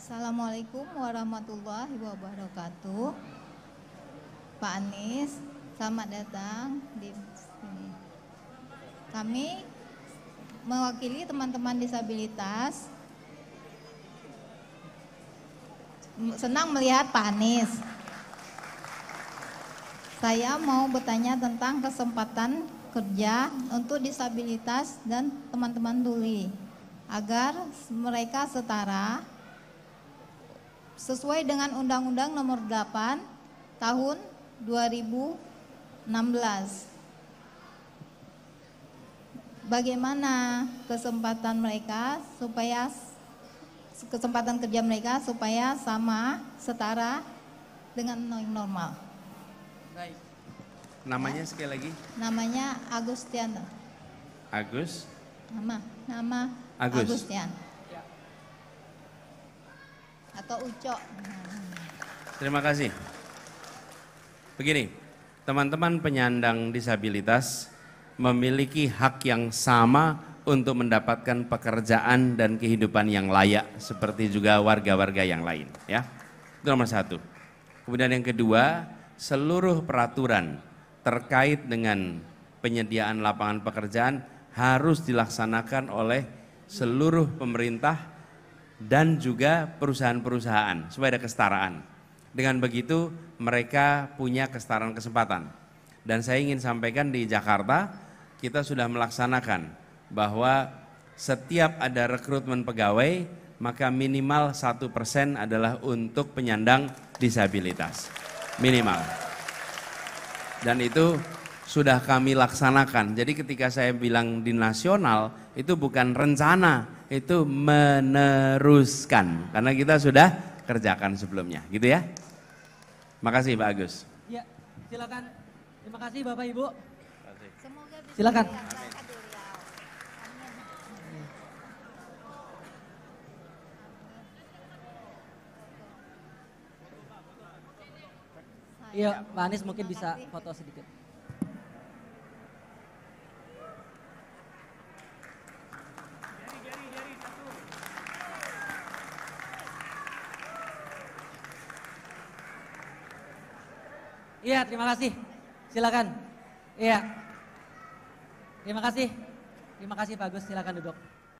Assalamualaikum warahmatullahi wabarakatuh. Pak Anies, selamat datang di sini. Kami mewakili teman-teman disabilitas. Senang melihat Pak Anies. Saya mau bertanya tentang kesempatan kerja untuk disabilitas dan teman-teman tuli agar mereka setara sesuai dengan Undang-Undang Nomor 8 Tahun 2016. Bagaimana kesempatan mereka supaya kesempatan kerja mereka supaya sama setara dengan yang normal. Baik. Namanya sekali lagi? Namanya Agustian. Agus? Nama, nama Agus. Agustian. Ke Ucok. Terima kasih. Begini, teman-teman penyandang disabilitas memiliki hak yang sama untuk mendapatkan pekerjaan dan kehidupan yang layak seperti juga warga-warga yang lain ya itu nomor satu kemudian yang kedua seluruh peraturan terkait dengan penyediaan lapangan pekerjaan harus dilaksanakan oleh seluruh pemerintah dan juga perusahaan-perusahaan supaya ada kesetaraan. Dengan begitu mereka punya kesetaraan kesempatan. Dan saya ingin sampaikan di Jakarta kita sudah melaksanakan bahwa setiap ada rekrutmen pegawai maka minimal satu persen adalah untuk penyandang disabilitas minimal dan itu sudah kami laksanakan. Jadi ketika saya bilang di nasional itu bukan rencana, itu meneruskan karena kita sudah kerjakan sebelumnya, gitu ya. Makasih Pak Agus. Ya, silakan. Terima kasih Bapak Ibu. Silakan. Iya, Pak Anies mungkin bisa foto sedikit. Iya, terima kasih. Silakan. Iya. Terima kasih. Terima kasih Pak Gus. silakan duduk.